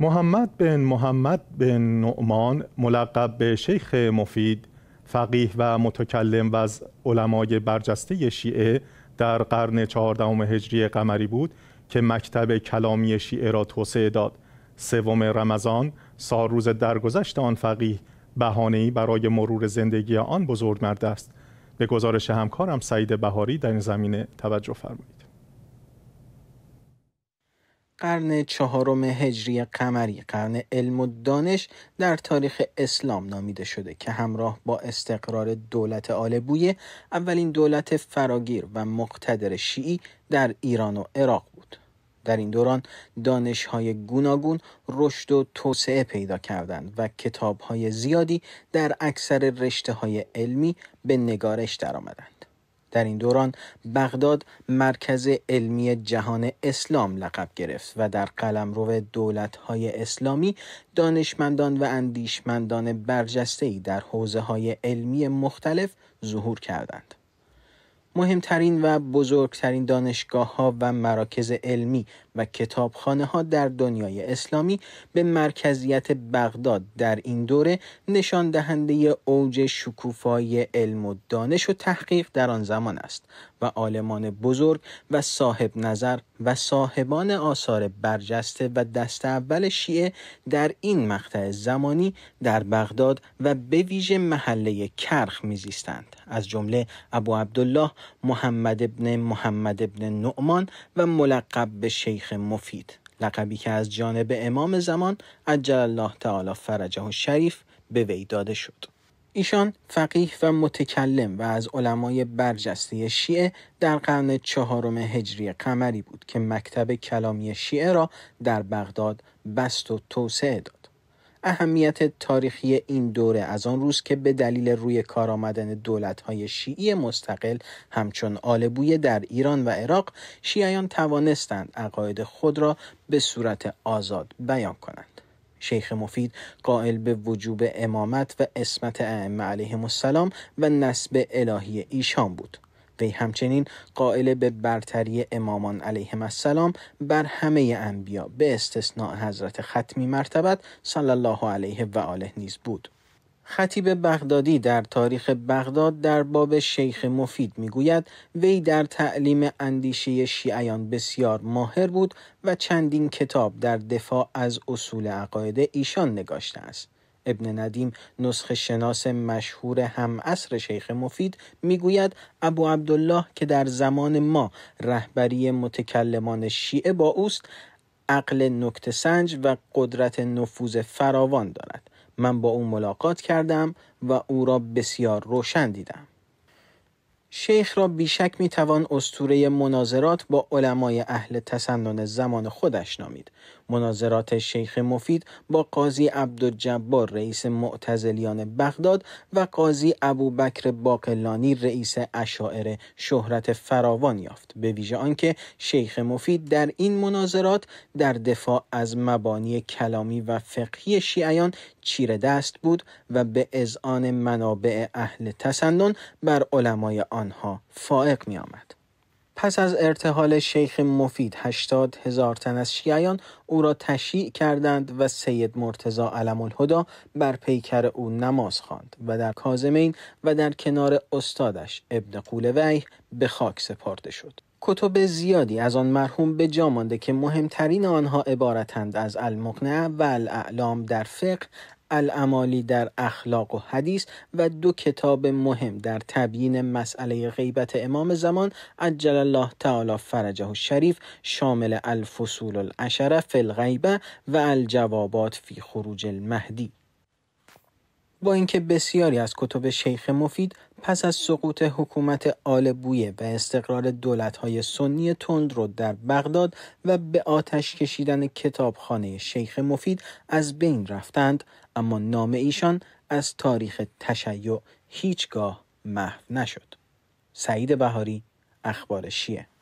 محمد بن محمد بن نعمان ملقب به شیخ مفید فقیه و متکلم و از علمای برجسته شیعه در قرن چهاردهم هجری قمری بود که مکتب کلامی شیعه را توسعه داد سوم رمضان سال روز درگذشت آن فقیه ای برای مرور زندگی آن بزرگمرد است به گزارش همکارم سعید بهاری در این زمینه توجه فرمایید قرن چهارم هجری قمری قرن علم و دانش در تاریخ اسلام نامیده شده که همراه با استقرار دولت آل بویه اولین دولت فراگیر و مقتدر شیعی در ایران و عراق بود در این دوران دانش های گوناگون رشد و توسعه پیدا کردند و کتاب های زیادی در اکثر رشته های علمی به نگارش درآمدند. در این دوران بغداد مرکز علمی جهان اسلام لقب گرفت و در قلمرو دولت‌های اسلامی دانشمندان و اندیشمندان برجسته‌ای در حوزه‌های علمی مختلف ظهور کردند. مهمترین و بزرگترین دانشگاه ها و مراکز علمی و کتابخانه ها در دنیای اسلامی به مرکزیت بغداد در این دوره نشان دهنده اوج شکوفایی علم و دانش و تحقیق در آن زمان است و عالمان بزرگ و صاحب نظر و صاحبان آثار برجسته و دست اول شیعه در این مقطع زمانی در بغداد و به ویژه محله کرخ میزیستند از جمله ابو عبدالله محمد ابن محمد ابن نعمان و ملقب به شیخ مفید لقبی که از جانب امام زمان عجل الله تعالی فرجه و شریف به وی داده شد ایشان فقیه و متکلم و از علمای برجسته شیعه در قرن چهارم هجری قمری بود که مکتب کلامی شیعه را در بغداد بست و توسعه داد اهمیت تاریخی این دوره از آن روز که به دلیل روی کار آمدن های شیعی مستقل همچون آلبویه در ایران و عراق شیعیان توانستند عقاید خود را به صورت آزاد بیان کنند شیخ مفید قائل به وجوب امامت و اسمت ائمه علیهم السلام و نسب الهی ایشان بود وی همچنین قائل به برتری امامان علیهم السلام بر همه انبیا به استثناء حضرت ختمی مرتبت صلی الله علیه و آله نیز بود خطیب بغدادی در تاریخ بغداد در باب شیخ مفید میگوید وی در تعلیم اندیشه شیعیان بسیار ماهر بود و چندین کتاب در دفاع از اصول عقاید ایشان نگاشته است ابن ندیم نسخ شناس مشهور اصر شیخ مفید میگوید ابو عبدالله که در زمان ما رهبری متکلمان شیعه با اوست عقل نکت سنج و قدرت نفوذ فراوان دارد من با او ملاقات کردم و او را بسیار روشن دیدم شیخ را بیشک میتوان استوره مناظرات با علمای اهل تسنن زمان خودش نامید. مناظرات شیخ مفید با قاضی عبدالجبار رئیس معتزلیان بغداد و قاضی ابوبکر باقلانی رئیس اشاعر شهرت فراوان یافت به ویژه آنکه شیخ مفید در این مناظرات در دفاع از مبانی کلامی و فقهی شیعیان چیره دست بود و به ازان منابع اهل تسنن بر علمای آنها فائق می آمد. پس از ارتحال شیخ مفید هشتاد هزار تن از شیعیان او را تشیع کردند و سید مرتزا علم الهدا بر پیکر او نماز خواند و در کازمین و در کنار استادش ابن وی به خاک سپرده شد. کتب زیادی از آن مرحوم به جا مانده که مهمترین آنها عبارتند از المقنع و الاعلام در فقه العمالی در اخلاق و حدیث و دو کتاب مهم در تبیین مسئله غیبت امام زمان عجل الله تعالی فرجه و شریف شامل الفصول العشره فی الغیبه و الجوابات فی خروج المهدی با اینکه بسیاری از کتب شیخ مفید پس از سقوط حکومت آل بویه و استقرار دولت‌های سنی تند رو در بغداد و به آتش کشیدن کتابخانه شیخ مفید از بین رفتند اما نام ایشان از تاریخ تشیع هیچگاه محو نشد. سعید بهاری اخبار شیعه